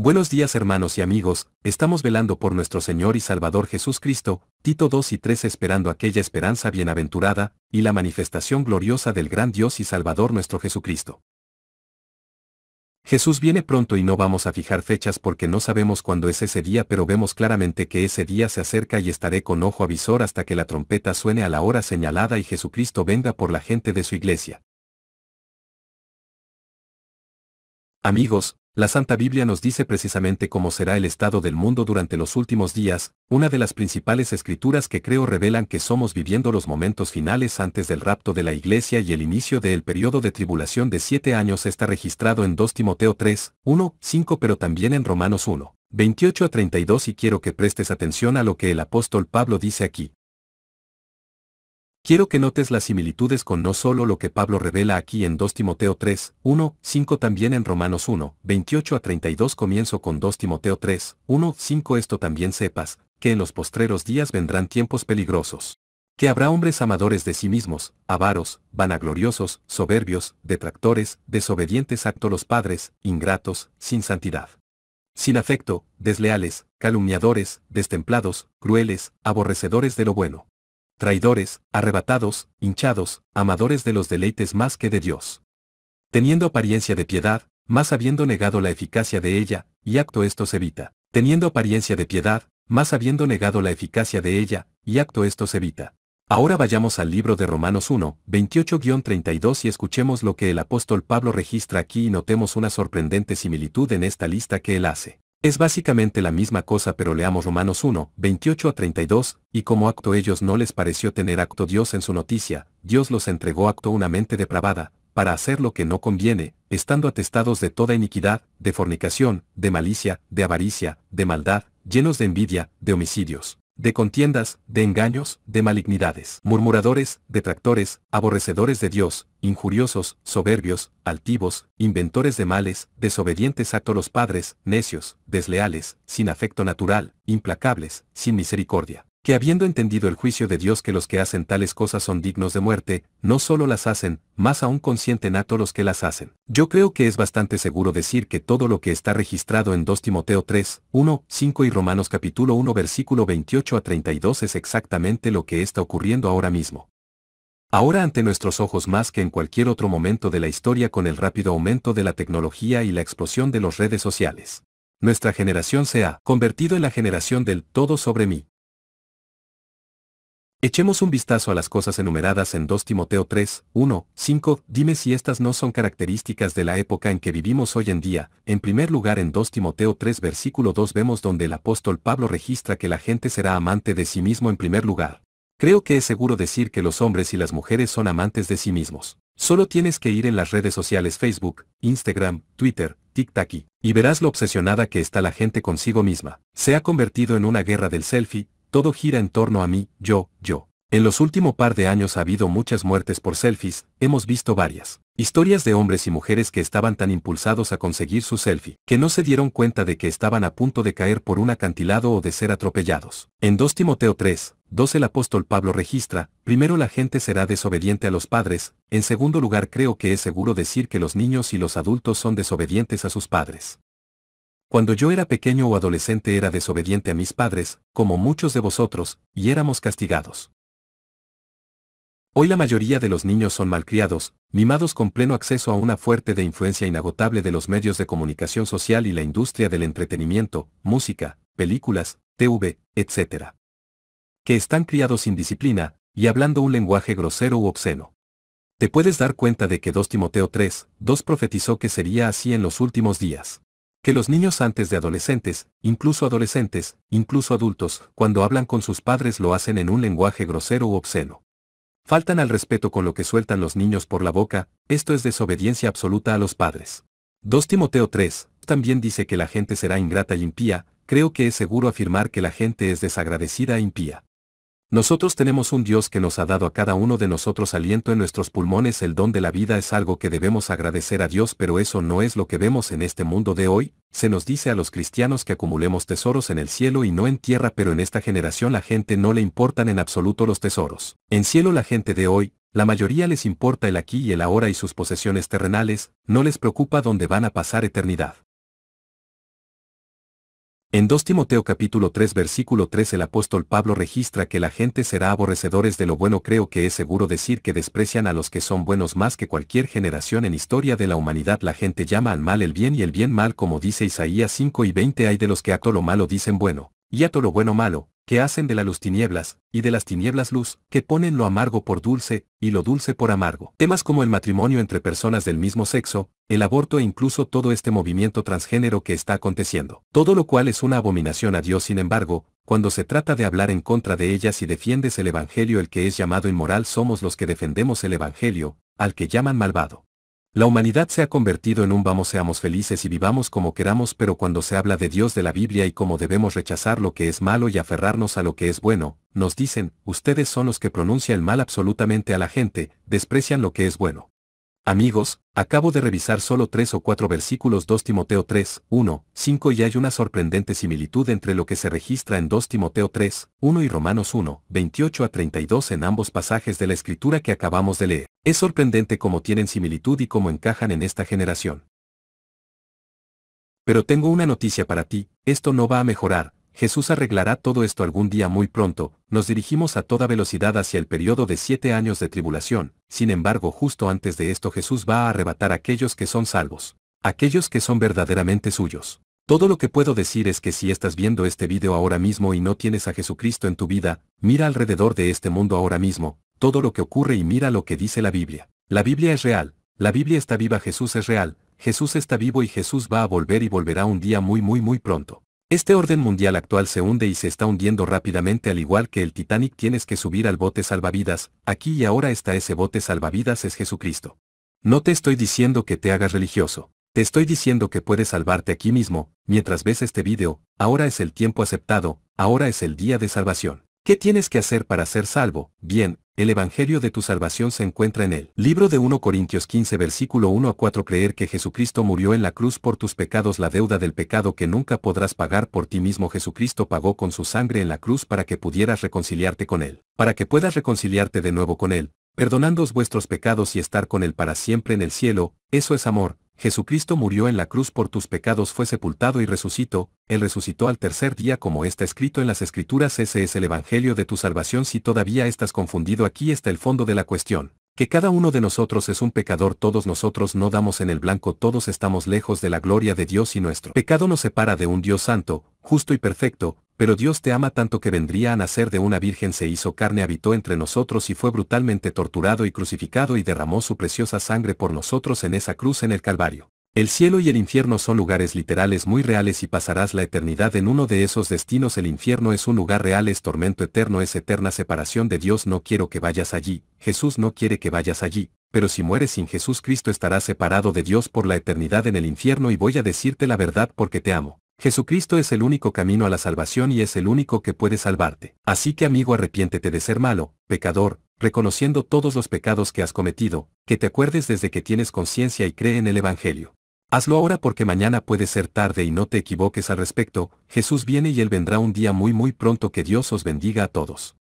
Buenos días hermanos y amigos, estamos velando por nuestro Señor y Salvador Jesús Cristo, Tito 2 y 3 esperando aquella esperanza bienaventurada, y la manifestación gloriosa del gran Dios y Salvador nuestro Jesucristo. Jesús viene pronto y no vamos a fijar fechas porque no sabemos cuándo es ese día pero vemos claramente que ese día se acerca y estaré con ojo avisor hasta que la trompeta suene a la hora señalada y Jesucristo venga por la gente de su iglesia. Amigos, la Santa Biblia nos dice precisamente cómo será el estado del mundo durante los últimos días, una de las principales escrituras que creo revelan que somos viviendo los momentos finales antes del rapto de la iglesia y el inicio del periodo de tribulación de siete años está registrado en 2 Timoteo 3, 1, 5 pero también en Romanos 1, 28 a 32 y quiero que prestes atención a lo que el apóstol Pablo dice aquí. Quiero que notes las similitudes con no solo lo que Pablo revela aquí en 2 Timoteo 3, 1, 5 también en Romanos 1, 28 a 32 comienzo con 2 Timoteo 3, 1, 5 esto también sepas, que en los postreros días vendrán tiempos peligrosos. Que habrá hombres amadores de sí mismos, avaros, vanagloriosos, soberbios, detractores, desobedientes acto los padres, ingratos, sin santidad sin afecto, desleales, calumniadores, destemplados, crueles, aborrecedores de lo bueno, traidores, arrebatados, hinchados, amadores de los deleites más que de Dios. Teniendo apariencia de piedad, más habiendo negado la eficacia de ella, y acto esto se evita. Teniendo apariencia de piedad, más habiendo negado la eficacia de ella, y acto esto se evita. Ahora vayamos al libro de Romanos 1, 28-32 y escuchemos lo que el apóstol Pablo registra aquí y notemos una sorprendente similitud en esta lista que él hace. Es básicamente la misma cosa pero leamos Romanos 1, 28 a 32, y como acto ellos no les pareció tener acto Dios en su noticia, Dios los entregó acto una mente depravada, para hacer lo que no conviene, estando atestados de toda iniquidad, de fornicación, de malicia, de avaricia, de maldad, llenos de envidia, de homicidios de contiendas, de engaños, de malignidades, murmuradores, detractores, aborrecedores de Dios, injuriosos, soberbios, altivos, inventores de males, desobedientes a los padres, necios, desleales, sin afecto natural, implacables, sin misericordia que habiendo entendido el juicio de Dios que los que hacen tales cosas son dignos de muerte, no solo las hacen, más aún consienten acto los que las hacen. Yo creo que es bastante seguro decir que todo lo que está registrado en 2 Timoteo 3, 1, 5 y Romanos capítulo 1 versículo 28 a 32 es exactamente lo que está ocurriendo ahora mismo. Ahora ante nuestros ojos más que en cualquier otro momento de la historia con el rápido aumento de la tecnología y la explosión de las redes sociales. Nuestra generación se ha convertido en la generación del todo sobre mí. Echemos un vistazo a las cosas enumeradas en 2 Timoteo 3, 1, 5, dime si estas no son características de la época en que vivimos hoy en día. En primer lugar en 2 Timoteo 3 versículo 2 vemos donde el apóstol Pablo registra que la gente será amante de sí mismo en primer lugar. Creo que es seguro decir que los hombres y las mujeres son amantes de sí mismos. Solo tienes que ir en las redes sociales Facebook, Instagram, Twitter, TikTok y verás lo obsesionada que está la gente consigo misma. Se ha convertido en una guerra del selfie, todo gira en torno a mí, yo, yo. En los últimos par de años ha habido muchas muertes por selfies, hemos visto varias. Historias de hombres y mujeres que estaban tan impulsados a conseguir su selfie, que no se dieron cuenta de que estaban a punto de caer por un acantilado o de ser atropellados. En 2 Timoteo 3, 2 el apóstol Pablo registra, primero la gente será desobediente a los padres, en segundo lugar creo que es seguro decir que los niños y los adultos son desobedientes a sus padres. Cuando yo era pequeño o adolescente era desobediente a mis padres, como muchos de vosotros, y éramos castigados. Hoy la mayoría de los niños son malcriados, mimados con pleno acceso a una fuerte de influencia inagotable de los medios de comunicación social y la industria del entretenimiento, música, películas, TV, etc. Que están criados sin disciplina, y hablando un lenguaje grosero u obsceno. Te puedes dar cuenta de que 2 Timoteo 3, 2 profetizó que sería así en los últimos días que los niños antes de adolescentes, incluso adolescentes, incluso adultos, cuando hablan con sus padres lo hacen en un lenguaje grosero u obsceno. Faltan al respeto con lo que sueltan los niños por la boca, esto es desobediencia absoluta a los padres. 2 Timoteo 3, también dice que la gente será ingrata y e impía, creo que es seguro afirmar que la gente es desagradecida e impía. Nosotros tenemos un Dios que nos ha dado a cada uno de nosotros aliento en nuestros pulmones. El don de la vida es algo que debemos agradecer a Dios, pero eso no es lo que vemos en este mundo de hoy. Se nos dice a los cristianos que acumulemos tesoros en el cielo y no en tierra, pero en esta generación la gente no le importan en absoluto los tesoros. En cielo la gente de hoy, la mayoría les importa el aquí y el ahora y sus posesiones terrenales, no les preocupa dónde van a pasar eternidad. En 2 Timoteo capítulo 3 versículo 3 el apóstol Pablo registra que la gente será aborrecedores de lo bueno creo que es seguro decir que desprecian a los que son buenos más que cualquier generación en historia de la humanidad la gente llama al mal el bien y el bien mal como dice Isaías 5 y 20 hay de los que a todo lo malo dicen bueno, y a todo lo bueno malo, que hacen de la luz tinieblas, y de las tinieblas luz, que ponen lo amargo por dulce, y lo dulce por amargo. Temas como el matrimonio entre personas del mismo sexo, el aborto e incluso todo este movimiento transgénero que está aconteciendo. Todo lo cual es una abominación a Dios, sin embargo, cuando se trata de hablar en contra de ellas y defiendes el Evangelio el que es llamado inmoral somos los que defendemos el Evangelio, al que llaman malvado. La humanidad se ha convertido en un vamos seamos felices y vivamos como queramos, pero cuando se habla de Dios de la Biblia y cómo debemos rechazar lo que es malo y aferrarnos a lo que es bueno, nos dicen, ustedes son los que pronuncian el mal absolutamente a la gente, desprecian lo que es bueno. Amigos, acabo de revisar solo tres o cuatro versículos 2 Timoteo 3, 1, 5 y hay una sorprendente similitud entre lo que se registra en 2 Timoteo 3, 1 y Romanos 1, 28 a 32 en ambos pasajes de la escritura que acabamos de leer. Es sorprendente cómo tienen similitud y cómo encajan en esta generación. Pero tengo una noticia para ti, esto no va a mejorar, Jesús arreglará todo esto algún día muy pronto, nos dirigimos a toda velocidad hacia el periodo de siete años de tribulación, sin embargo justo antes de esto Jesús va a arrebatar a aquellos que son salvos, aquellos que son verdaderamente suyos. Todo lo que puedo decir es que si estás viendo este video ahora mismo y no tienes a Jesucristo en tu vida, mira alrededor de este mundo ahora mismo, todo lo que ocurre y mira lo que dice la Biblia. La Biblia es real, la Biblia está viva, Jesús es real, Jesús está vivo y Jesús va a volver y volverá un día muy muy muy pronto. Este orden mundial actual se hunde y se está hundiendo rápidamente al igual que el Titanic tienes que subir al bote salvavidas, aquí y ahora está ese bote salvavidas es Jesucristo. No te estoy diciendo que te hagas religioso, te estoy diciendo que puedes salvarte aquí mismo, mientras ves este video, ahora es el tiempo aceptado, ahora es el día de salvación. ¿Qué tienes que hacer para ser salvo? Bien, el Evangelio de tu salvación se encuentra en el libro de 1 Corintios 15 versículo 1 a 4 creer que Jesucristo murió en la cruz por tus pecados la deuda del pecado que nunca podrás pagar por ti mismo Jesucristo pagó con su sangre en la cruz para que pudieras reconciliarte con Él, para que puedas reconciliarte de nuevo con Él, perdonando vuestros pecados y estar con Él para siempre en el cielo, eso es amor, Jesucristo murió en la cruz por tus pecados, fue sepultado y resucitó, Él resucitó al tercer día como está escrito en las Escrituras, ese es el Evangelio de tu salvación si todavía estás confundido aquí está el fondo de la cuestión, que cada uno de nosotros es un pecador, todos nosotros no damos en el blanco, todos estamos lejos de la gloria de Dios y nuestro pecado nos separa de un Dios santo, justo y perfecto, pero Dios te ama tanto que vendría a nacer de una virgen se hizo carne habitó entre nosotros y fue brutalmente torturado y crucificado y derramó su preciosa sangre por nosotros en esa cruz en el Calvario. El cielo y el infierno son lugares literales muy reales y pasarás la eternidad en uno de esos destinos. El infierno es un lugar real, es tormento eterno, es eterna separación de Dios. No quiero que vayas allí, Jesús no quiere que vayas allí, pero si mueres sin Jesús Cristo estarás separado de Dios por la eternidad en el infierno y voy a decirte la verdad porque te amo. Jesucristo es el único camino a la salvación y es el único que puede salvarte. Así que amigo arrepiéntete de ser malo, pecador, reconociendo todos los pecados que has cometido, que te acuerdes desde que tienes conciencia y cree en el Evangelio. Hazlo ahora porque mañana puede ser tarde y no te equivoques al respecto, Jesús viene y Él vendrá un día muy muy pronto que Dios os bendiga a todos.